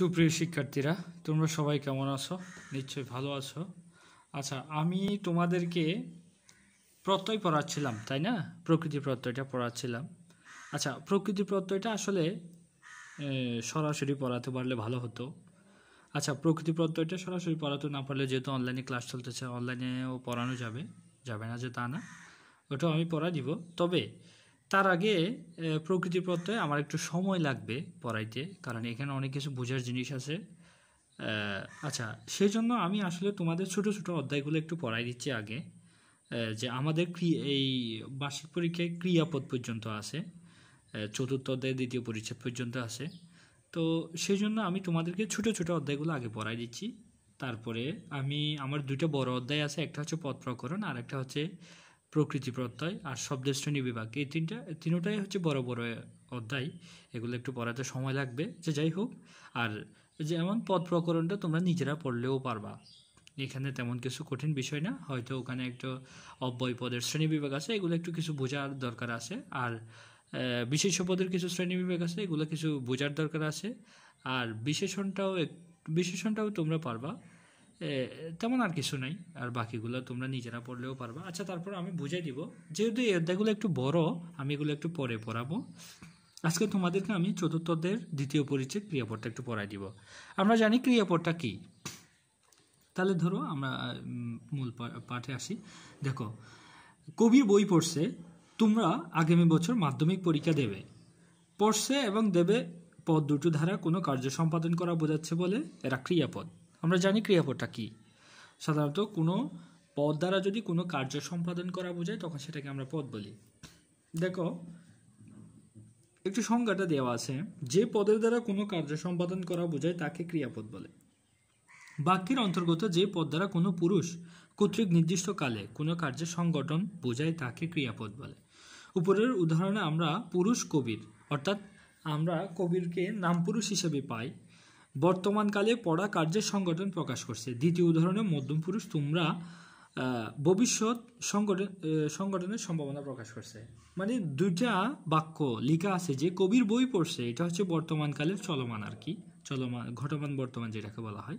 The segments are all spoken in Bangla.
সুপ্রিয় শিক্ষার্থীরা তোমরা সবাই কেমন আছো নিশ্চয়ই ভালো আছো আচ্ছা আমি তোমাদেরকে প্রত্যয় পড়াচ্ছিলাম তাই না প্রকৃতি প্রত্যয়টা পড়াচ্ছিলাম আচ্ছা প্রকৃতি প্রত্যয়টা আসলে সরাসরি পড়াতে পারলে ভালো হতো আচ্ছা প্রকৃতি প্রত্যয়টা সরাসরি পড়াতে না পারলে যেহেতু অনলাইনে ক্লাস চলতেছে অনলাইনেও পড়ানো যাবে যাবে না যে তা না ওটাও আমি পড়া দিব তবে তার আগে প্রকৃতি প্রত্যয় আমার একটু সময় লাগবে পড়াইতে কারণ এখানে অনেক কিছু বোঝার জিনিস আছে আচ্ছা সেই জন্য আমি আসলে তোমাদের ছোট ছোট অধ্যায়গুলো একটু পড়াই দিচ্ছি আগে যে আমাদের এই বার্ষিক পরীক্ষায় ক্রিয়াপদ পর্যন্ত আছে চতুর্থ অধ্যায় দ্বিতীয় পরিচ্ছেদ পর্যন্ত আছে তো সেই জন্য আমি তোমাদেরকে ছোট ছোট অধ্যায়গুলো আগে পড়াই দিচ্ছি তারপরে আমি আমার দুটো বড় অধ্যায় আছে একটা হচ্ছে পথ প্রকরণ আর একটা হচ্ছে প্রকৃতি প্রত্যয় আর শব্দের শ্রেণী বিভাগ এই তিনটা তিনোটাই হচ্ছে বড় বড় অধ্যায় এগুলো একটু পড়াতে সময় লাগবে যে যাই হোক আর যেমন পদ প্রকরণটা তোমরা নিজেরা পড়লেও পারবা এখানে তেমন কিছু কঠিন বিষয় না হয়তো ওখানে একটু অব্যয় পদের শ্রেণী বিভাগ আছে এগুলো একটু কিছু বোঝার দরকার আছে আর বিশেষ পদের কিছু শ্রেণী বিভাগ আছে এগুলো কিছু বোঝার দরকার আছে আর বিশেষণটাও বিশেষণটাও তোমরা পারবা তেমন আর কিছু নাই আর বাকিগুলো তোমরা নিজেরা পড়লেও পারবা আচ্ছা তারপর আমি বুঝাই দিব যেহেতু এই অধ্যায়গুলো একটু বড় আমি এগুলো একটু পরে পড়াবো আজকে তোমাদেরকে আমি চতুর্থদের দ্বিতীয় পরিচয় ক্রিয়াপদটা একটু পড়াই দিব আমরা জানি ক্রিয়াপদটা কী তাহলে ধরো আমরা মূল পাঠে আসি দেখো কবি বই পড়ছে তোমরা আগামী বছর মাধ্যমিক পরীক্ষা দেবে পড়ছে এবং দেবে পদ দুটো ধারা কোনো কার্য সম্পাদন করা বোঝাচ্ছে বলে এরা ক্রিয়াপদ আমরা জানি ক্রিয়াপদটা কী সাধারণত কোনো পদ দ্বারা যদি কোনো কার্য সম্পাদন করা বোঝায় তখন সেটাকে আমরা পদ বলি দেখো একটু সংজ্ঞাটা দেওয়া আছে যে পদের দ্বারা কোনো কার্য সম্পাদন করা বোঝায় তাকে ক্রিয়াপদ বলে বাক্যের অন্তর্গত যে পদ দ্বারা কোনো পুরুষ কর্তৃক নির্দিষ্ট কালে কোনো কার্যের সংগঠন বোঝায় তাকে ক্রিয়াপদ বলে উপরের উদাহরণে আমরা পুরুষ কবির অর্থাৎ আমরা কবিরকে নামপুরুষ হিসেবে পাই বর্তমানকালে পড়া কার্যের সংগঠন প্রকাশ করছে দ্বিতীয় উদাহরণে মধ্যম পুরুষ তোমরা ভবিষ্যৎ সংগঠন সংগঠনের সম্ভাবনা প্রকাশ করছে মানে দুইটা বাক্য লেখা আছে যে কবির বই পড়ছে এটা হচ্ছে বর্তমানকালের চলমান আর কি চলমান ঘটমান বর্তমান যেটাকে বলা হয়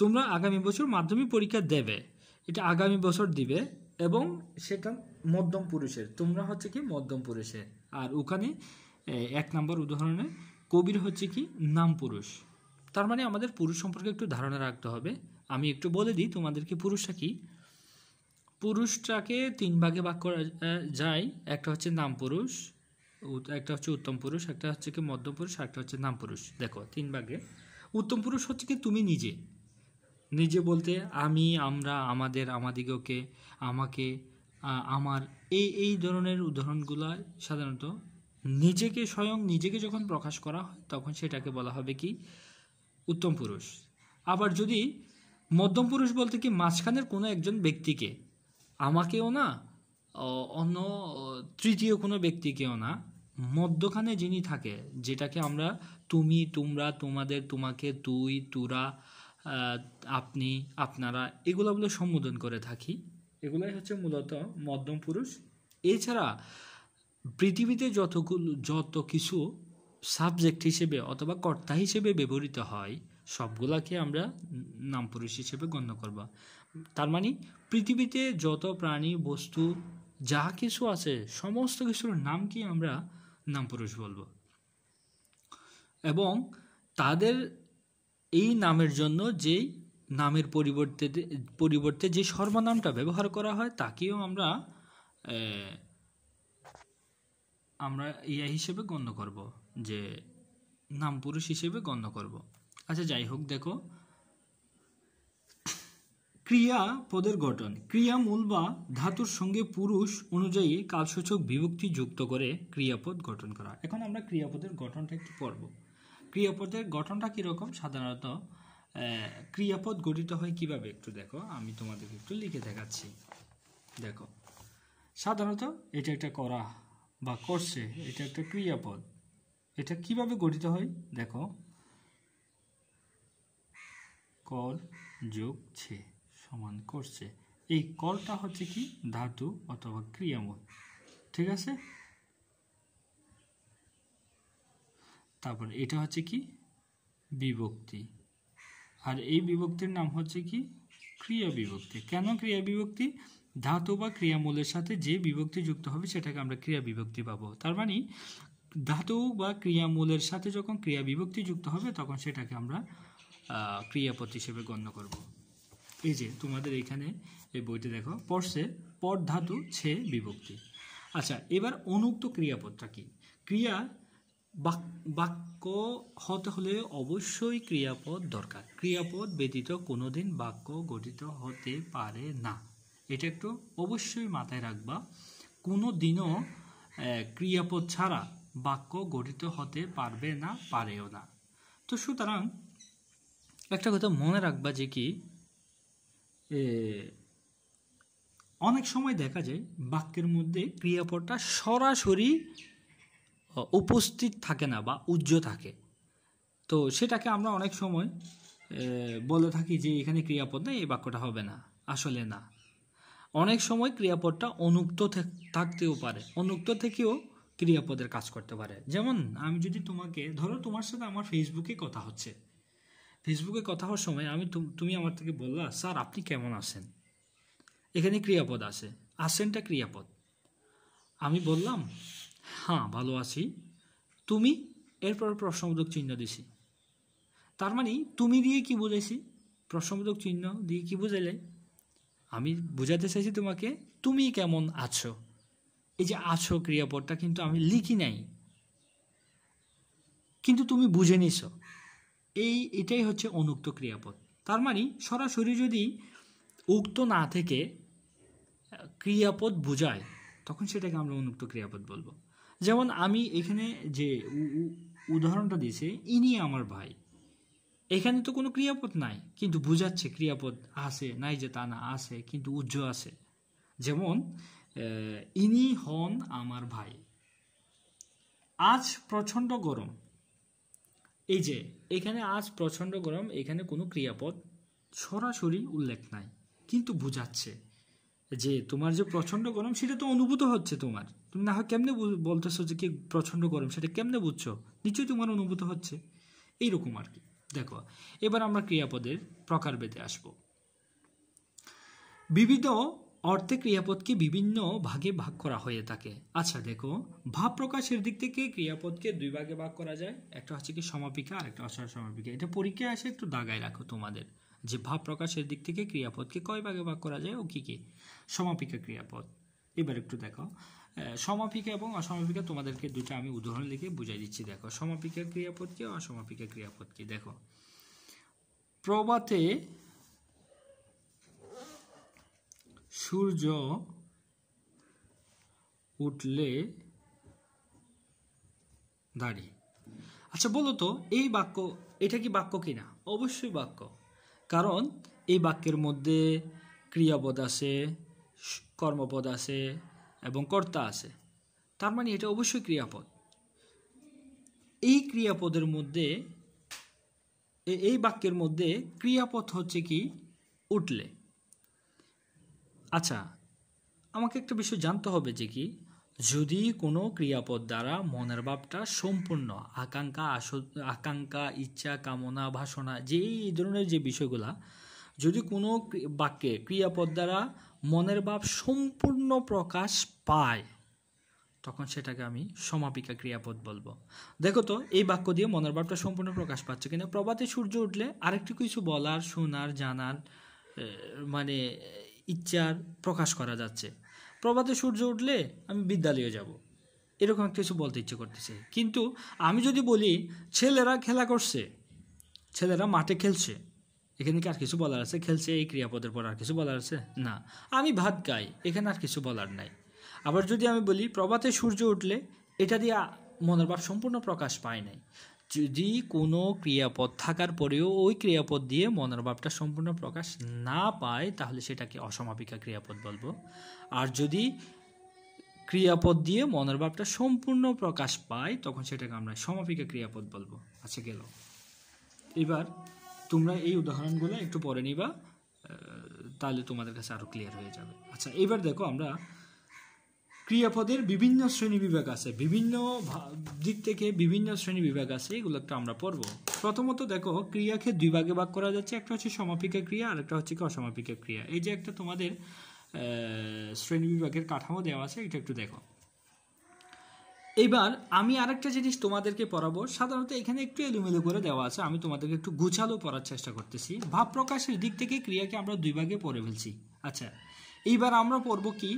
তোমরা আগামী বছর মাধ্যমিক পরীক্ষা দেবে এটা আগামী বছর দিবে এবং সেটা মধ্যম পুরুষের তোমরা হচ্ছে কি মধ্যম পুরুষের আর ওখানে এক নম্বর উদাহরণে কবির হচ্ছে কি নাম পুরুষ তার মানে আমাদের পুরুষ সম্পর্কে একটু ধারণা রাখতে হবে আমি একটু বলে দিই তোমাদেরকে পুরুষটা কি পুরুষটাকে তিন ভাগে ভাগ করা যায় একটা হচ্ছে নাম পুরুষ একটা হচ্ছে উত্তম পুরুষ একটা হচ্ছে কি মধ্য পুরুষ একটা হচ্ছে নাম পুরুষ দেখো তিন ভাগে উত্তম পুরুষ হচ্ছে কি তুমি নিজে নিজে বলতে আমি আমরা আমাদের আমাদিগকে আমাকে আমার এই এই ধরনের উদাহরণগুলো সাধারণত নিজেকে স্বয়ং নিজেকে যখন প্রকাশ করা হয় তখন সেটাকে বলা হবে কি উত্তম পুরুষ আবার যদি মধ্যম পুরুষ বলতে কি মাঝখানের কোনো একজন ব্যক্তিকে আমাকেও না অন্য তৃতীয় কোনো ব্যক্তিকেও না মধ্যখানে যিনি থাকে যেটাকে আমরা তুমি তোমরা তোমাদের তোমাকে তুই তুরা আপনি আপনারা এগুলো বলে সম্বোধন করে থাকি এগুলাই হচ্ছে মূলত মধ্যম পুরুষ এছাড়া পৃথিবীতে যতগুলো যত কিছু সাবজেক্ট হিসেবে অথবা কর্তা হিসেবে ব্যবহৃত হয় সবগুলাকে আমরা নাম পুরুষ হিসেবে গণ্য করব তার মানে পৃথিবীতে যত প্রাণী বস্তু যা কিছু আছে সমস্ত কিছুর কি আমরা নাম পুরুষ বলবো এবং তাদের এই নামের জন্য যেই নামের পরিবর্তে পরিবর্তে যে সর্বনামটা ব্যবহার করা হয় তাকেও আমরা আমরা ইয়া হিসেবে গণ্য করব যে নাম পুরুষ হিসেবে গণ্য করব আচ্ছা যাই হোক দেখো ক্রিয়া পদের গঠন ক্রিয়া মূল বা ধাতুর সঙ্গে পুরুষ অনুযায়ী কালসূচক বিভক্তি যুক্ত করে ক্রিয়াপদ গঠন করা এখন আমরা ক্রিয়াপদের গঠনটা একটু পড়ব ক্রিয়াপদের গঠনটা কীরকম সাধারণত ক্রিয়াপদ গঠিত হয় কিভাবে একটু দেখো আমি তোমাদেরকে একটু লিখে দেখাচ্ছি দেখো সাধারণত এটা একটা করা বা করছে এটা একটা ক্রিয়াপদ এটা কিভাবে গঠিত হয় দেখো কর যোগ ছে সমান করছে এই করটা হচ্ছে কি ধাতু অথবা ক্রিয়ামূল ঠিক আছে তারপর এটা হচ্ছে কি বিভক্তি আর এই বিভক্তির নাম হচ্ছে কি ক্রিয়া বিভক্তি কেন ক্রিয়া বিভক্তি ধাতু বা ক্রিয়ামূলের সাথে যে বিভক্তি যুক্ত হবে সেটাকে আমরা ক্রিয়া বিভক্তি পাবো তার মানে ধাতু বা ক্রিয়ামূলের সাথে যখন ক্রিয়া বিভক্তি যুক্ত হবে তখন সেটাকে আমরা ক্রিয়াপদ হিসেবে গণ্য করব এই যে তোমাদের এখানে এই বইতে দেখো পরশে পর ধাতু ছে বিভক্তি আচ্ছা এবার অনুক্ত ক্রিয়াপদটা কি ক্রিয়া বাক্য হতে হলে অবশ্যই ক্রিয়াপদ দরকার ক্রিয়াপদ ব্যতীত কোনো দিন বাক্য গঠিত হতে পারে না এটা একটু অবশ্যই মাথায় রাখবা কোনো দিনও ক্রিয়াপদ ছাড়া বাক্য গঠিত হতে পারবে না পারেও না তো সুতরাং একটা কথা মনে রাখবা যে কি অনেক সময় দেখা যায় বাক্যের মধ্যে ক্রিয়াপদটা সরাসরি উপস্থিত থাকে না বা উজ্জ থাকে তো সেটাকে আমরা অনেক সময় বলে থাকি যে এখানে ক্রিয়াপদ নেই এই বাক্যটা হবে না আসলে না অনেক সময় ক্রিয়াপদটা অনুক্ত থাকতেও পারে অনুক্ত থেকেও ক্রিয়াপদের কাজ করতে পারে যেমন আমি যদি তোমাকে ধরো তোমার সাথে আমার ফেসবুকে কথা হচ্ছে ফেসবুকে কথা হওয়ার সময় আমি তুমি আমার থেকে বললা স্যার আপনি কেমন আছেন এখানে ক্রিয়াপদ আছে আসেনটা ক্রিয়াপদ আমি বললাম হ্যাঁ ভালো আছি তুমি এরপর প্রশ্নবোধক চিহ্ন দিছি তার মানে তুমি দিয়ে কি বুঝাইছি প্রশ্নবোধক চিহ্ন দিয়ে কি বুঝাইলে আমি বুঝাতে চাইছি তোমাকে তুমি কেমন আছো এই যে আছো ক্রিয়াপদটা কিন্তু আমি লিখি নাই কিন্তু তুমি বুঝে নিছ এই এটাই হচ্ছে অনুক্ত ক্রিয়াপদ তার মানে সরাসরি যদি উক্ত না থেকে ক্রিয়াপদ বোঝায় তখন সেটাকে আমরা অনুক্ত ক্রিয়াপদ বলবো যেমন আমি এখানে যে উদাহরণটা দিয়েছি ইনি আমার ভাই এখানে তো কোনো ক্রিয়াপদ নাই কিন্তু বুঝাচ্ছে ক্রিয়াপদ আছে নাই যে তা না আছে কিন্তু উজ্জ আছে যেমন ইনি হন আমার ভাই আজ প্রচণ্ড গরম এই যে এখানে আজ প্রচণ্ড গরম এখানে কোনো ক্রিয়াপদ সরাসরি উল্লেখ নাই কিন্তু বোঝাচ্ছে যে তোমার যে প্রচণ্ড গরম সেটা তো অনুভূত হচ্ছে তোমার তুমি না হয় কেমনে বলতেছো যে কি প্রচণ্ড গরম সেটা কেমনে বুঝছো নিশ্চয়ই তোমার অনুভূত হচ্ছে এইরকম আর কি দেখো এবার আমরা ক্রিয়াপদের প্রকারভেদে আসব বিবিধ অর্থে ক্রিয়াপদকে বিভিন্ন ভাগে ভাগ করা হয়ে থাকে আচ্ছা দেখো ভাব প্রকাশের দিক থেকে ক্রিয়াপদকে দুই ভাগে ভাগ করা যায় একটা হচ্ছে কি সমাপিকা আর একটা অসার সমাপিকা এটা পরীক্ষায় আসে একটু দাগায় রাখো তোমাদের যে ভাব প্রকাশের দিক থেকে ক্রিয়াপদকে কয় ভাগে ভাগ করা যায় ও কী কী সমাপিকা ক্রিয়াপদ এবার একটু দেখো সমাপিকা এবং অসমাপিকা তোমাদেরকে দুটা আমি উদাহরণ লিখে বুঝাই দিচ্ছি দেখো সমাপিকা ক্রিয়াপদ কি অসমাপিকা ক্রিয়াপদ কি দেখো প্রবাতে সূর্য উঠলে দাঁড়ি আচ্ছা বলো তো এই বাক্য এটা কি বাক্য কিনা অবশ্যই বাক্য কারণ এই বাক্যের মধ্যে ক্রিয়াপদ আছে কর্মপদ আছে এবং কর্তা আছে তার মানে এটা অবশ্যই ক্রিয়াপদ এই ক্রিয়াপদের মধ্যে এই বাক্যের মধ্যে ক্রিয়াপদ হচ্ছে কি উঠলে আচ্ছা আমাকে একটা বিষয় জানতে হবে যে কি যদি কোনো ক্রিয়াপদ দ্বারা মনের ভাবটা সম্পূর্ণ আকাঙ্ক্ষা আস আকাঙ্ক্ষা ইচ্ছা কামনা ভাষণা যে এই ধরনের যে বিষয়গুলা যদি কোনো বাক্যে ক্রিয়াপদ দ্বারা মনের ভাব সম্পূর্ণ প্রকাশ পায় তখন সেটাকে আমি সমাপিকা ক্রিয়াপদ বলবো দেখো তো এই বাক্য দিয়ে মনের ভাবটা সম্পূর্ণ প্রকাশ পাচ্ছে কিন্তু প্রভাতে সূর্য উঠলে আরেকটু কিছু বলার শোনার জানার মানে ইচ্ছার প্রকাশ করা যাচ্ছে প্রভাতে সূর্য উঠলে আমি বিদ্যালয়ে যাব। এরকম কিছু বলতে ইচ্ছে করতেছে কিন্তু আমি যদি বলি ছেলেরা খেলা করছে ছেলেরা মাঠে খেলছে এখানে কি আর কিছু বলার আছে খেলছে এই ক্রিয়াপদের পর আর কিছু বলার আছে না আমি ভাত খাই এখানে আর কিছু বলার নাই আবার যদি আমি বলি প্রভাতে সূর্য উঠলে এটা দিয়ে মনের ভাব সম্পূর্ণ প্রকাশ পায় নাই যদি কোনো ক্রিয়াপদ থাকার পরেও ওই ক্রিয়াপদ দিয়ে মনের ভাবটা সম্পূর্ণ প্রকাশ না পায় তাহলে সেটাকে অসমাপিকা ক্রিয়াপদ বলবো আর যদি ক্রিয়াপদ দিয়ে মনের ভাবটা সম্পূর্ণ প্রকাশ পায় তখন সেটাকে আমরা সমাপিকা ক্রিয়াপদ বলবো আচ্ছা গেল এবার তোমরা এই উদাহরণগুলো একটু পরে নিবা তাহলে তোমাদের কাছে আরও ক্লিয়ার হয়ে যাবে আচ্ছা এবার দেখো আমরা ক্রিয়াপদের বিভিন্ন শ্রেণী বিভাগ আছে বিভিন্ন দিক থেকে বিভিন্ন শ্রেণী বিভাগ আছে এগুলো একটা আমরা পড়ব প্রথমত দেখো ক্রিয়াকে দুই ভাগে ভাগ করা যাচ্ছে একটা হচ্ছে সমাপিকা ক্রিয়া আর একটা হচ্ছে অসমাপিকা ক্রিয়া এই যে একটা তোমাদের শ্রেণী বিভাগের কাঠামো দেওয়া আছে এটা একটু দেখো এবার আমি আরেকটা জিনিস তোমাদেরকে পড়াবো সাধারণত এখানে একটু এলুমেলু করে দেওয়া আছে আমি তোমাদেরকে একটু গুছালো পড়ার চেষ্টা করতেছি ভাব প্রকাশের দিক থেকে ক্রিয়াকে আমরা দুই ভাগে পড়ে ফেলছি আচ্ছা এইবার আমরা পড়ব কি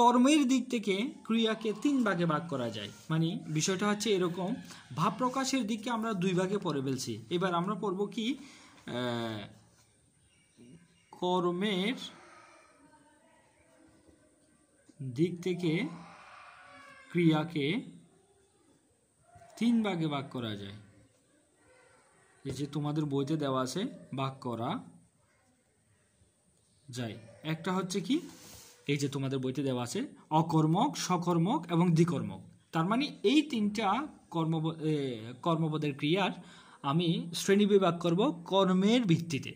কর্মের দিক থেকে ক্রিয়াকে তিন ভাগে ভাগ করা যায় মানে বিষয়টা হচ্ছে এরকম ভাব প্রকাশের দিকে আমরা দুই ভাগে পড়ে ফেলছি এবার আমরা পড়ব কি কর্মের দিক থেকে ক্রিয়াকে তিন ভাগে ভাগ করা যায় এই যে তোমাদের বইতে দেওয়া আছে ভাগ করা যায় একটা হচ্ছে কি এই যে তোমাদের বইতে দেওয়া আছে অকর্মক সকর্মক এবং দ্বিকর্মক তার মানে এই তিনটা কর্ম কর্মপদের ক্রিয়ার আমি শ্রেণী বিভাগ করব কর্মের ভিত্তিতে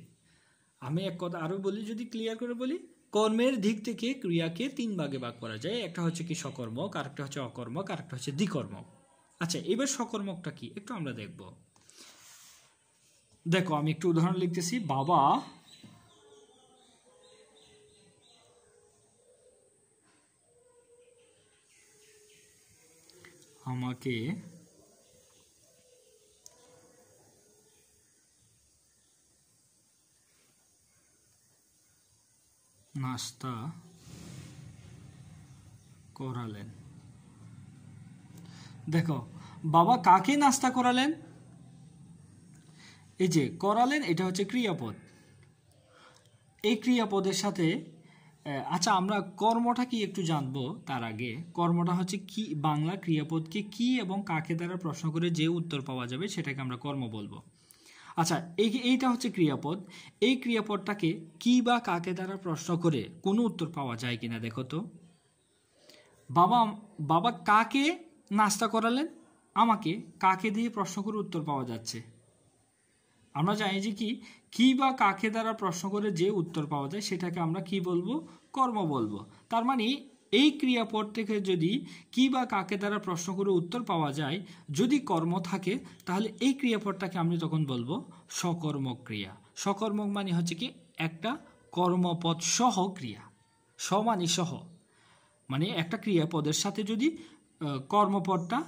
আমি এক কথা আরও বলি যদি ক্লিয়ার করে বলি কর্মের দিক থেকে ক্রিয়াকে তিন ভাগে ভাগ করা যায় একটা হচ্ছে কি সকর্মক আরেকটা হচ্ছে অকর্মক আরেকটা হচ্ছে দ্বিকর্মক আচ্ছা এবার সকর্মকটা কি একটু আমরা দেখব দেখো আমি একটু উদাহরণ লিখতেছি বাবা আমাকে নাস্তা করালেন দেখো বাবা কাকে নাস্তা করালেন এই যে করালেন এটা হচ্ছে ক্রিয়াপদ এই ক্রিয়াপদের সাথে আচ্ছা আমরা কর্মটা কি একটু জানবো তার আগে কর্মটা হচ্ছে কি বাংলা ক্রিয়াপদকে কি এবং কাকে দ্বারা প্রশ্ন করে যে উত্তর পাওয়া যাবে সেটাকে আমরা কর্ম বলবো আচ্ছা এই এইটা হচ্ছে ক্রিয়াপদ এই ক্রিয়াপদটাকে কি বা কাকে দ্বারা প্রশ্ন করে কোনো উত্তর পাওয়া যায় কিনা দেখো তো বাবা বাবা কাকে নাস্তা করালেন আমাকে কাকে দিয়ে প্রশ্ন করে উত্তর পাওয়া যাচ্ছে আমরা জানি যে কি কি বা কাকে দ্বারা প্রশ্ন করে যে উত্তর পাওয়া যায় সেটাকে আমরা কি বলবো কর্ম বলবো তার মানে এই ক্রিয়াপদ থেকে যদি কি বা কাকে দ্বারা প্রশ্ন করে উত্তর পাওয়া যায় যদি কর্ম থাকে তাহলে এই ক্রিয়াপদটাকে আমি তখন বলবো সকর্মক ক্রিয়া সকর্মক মানে হচ্ছে কি একটা কর্মপদ সহ ক্রিয়া স মানে সহ মানে একটা ক্রিয়াপদের সাথে যদি কর্মপদটা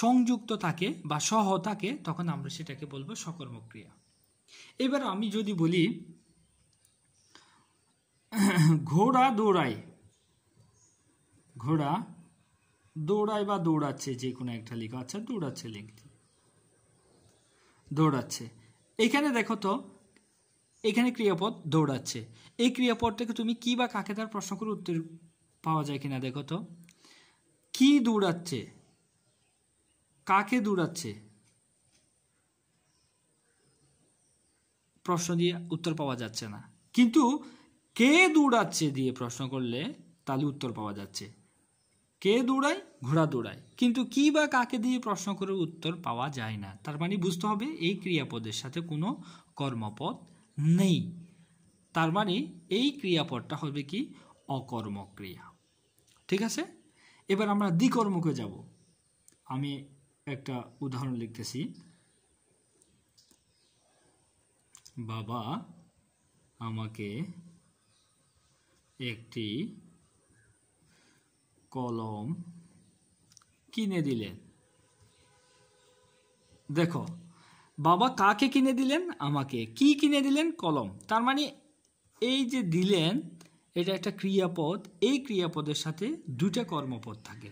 সংযুক্ত থাকে বা সহ থাকে তখন আমরা সেটাকে বলবো সকর্মক ক্রিয়া এবার আমি যদি বলি ঘোড়া দৌড়ায় ঘোড়া দৌড়ায় বা দৌড়াচ্ছে যে কোনো একটা লিখা আচ্ছা দৌড়াচ্ছে লিখতে দৌড়াচ্ছে এখানে দেখো তো এখানে ক্রিয়াপদ দৌড়াচ্ছে এই ক্রিয়াপদটাকে তুমি কি বা কাকে তার প্রশ্ন করে উত্তর পাওয়া যায় কিনা দেখো তো কি দৌড়াচ্ছে কাকে দৌড়াচ্ছে প্রশ্ন দিয়ে উত্তর পাওয়া যাচ্ছে না কিন্তু কে দৌড়াচ্ছে দিয়ে প্রশ্ন করলে তাহলে উত্তর পাওয়া যাচ্ছে কে দৌড়ায় ঘোড়া দৌড়ায় কিন্তু কি বা কাকে দিয়ে প্রশ্ন করে উত্তর পাওয়া যায় না তার মানে বুঝতে হবে এই ক্রিয়াপদের সাথে কোনো কর্মপদ নেই তার মানে এই ক্রিয়াপদটা হবে কি অকর্মক্রিয়া ঠিক আছে এবার আমরা দ্বিকর্মকে যাব আমি একটা উদাহরণ লিখতেছি বাবা আমাকে একটি কলম কিনে দিলেন দেখো বাবা কাকে কিনে দিলেন আমাকে কি কিনে দিলেন কলম তার মানে এই যে দিলেন এটা একটা ক্রিয়াপদ এই ক্রিয়াপদের সাথে দুটা কর্মপদ থাকে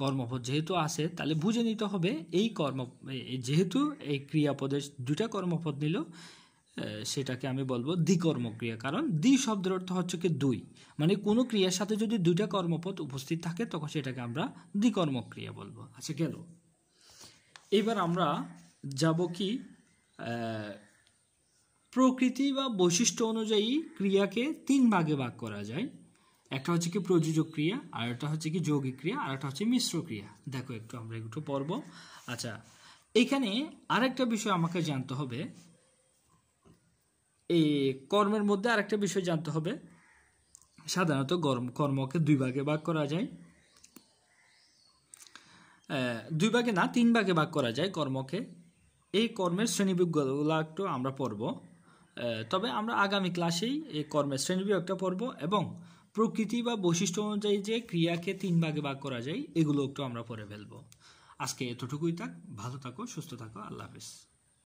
কর্মপদ যেহেতু আছে তাহলে বুঝে নিতে হবে এই কর্ম যেহেতু এই ক্রিয়াপদের দুটা কর্মপদ নিল সেটাকে আমি বলবো দ্বিকর্মক্রিয়া কারণ দ্বি শব্দের অর্থ হচ্ছে কি দুই মানে কোনো ক্রিয়ার সাথে যদি দুইটা কর্মপদ উপস্থিত থাকে তখন সেটাকে আমরা দ্বিকর্মক্রিয়া বলবো আচ্ছা গেল এবার আমরা যাব কি প্রকৃতি বা বৈশিষ্ট্য অনুযায়ী ক্রিয়াকে তিন ভাগে ভাগ করা যায় একটা হচ্ছে কি প্রযোজক ক্রিয়া আর একটা হচ্ছে কি যৌগিক ক্রিয়া আর একটা হচ্ছে মিশ্র ক্রিয়া দেখো একটু আমরা একটু পড়ব আচ্ছা এখানে আরেকটা বিষয় আমাকে জানতে হবে এই কর্মের মধ্যে আরেকটা বিষয় জানতে হবে সাধারণত গরম কর্মকে দুই ভাগে ভাগ করা যায় দুই ভাগে না তিন ভাগে ভাগ করা যায় কর্মকে এই কর্মের শ্রেণীবিজ্ঞগুলো একটু আমরা পড়ব তবে আমরা আগামী ক্লাসেই এই কর্মের শ্রেণীবিভাগটা পড়ব এবং প্রকৃতি বা বৈশিষ্ট্য অনুযায়ী যে ক্রিয়াকে তিন ভাগে ভাগ করা যায় এগুলো একটু আমরা পড়ে ফেলব আজকে এতটুকুই থাক ভালো থাকো সুস্থ থাকো আল্লাহ হাফিজ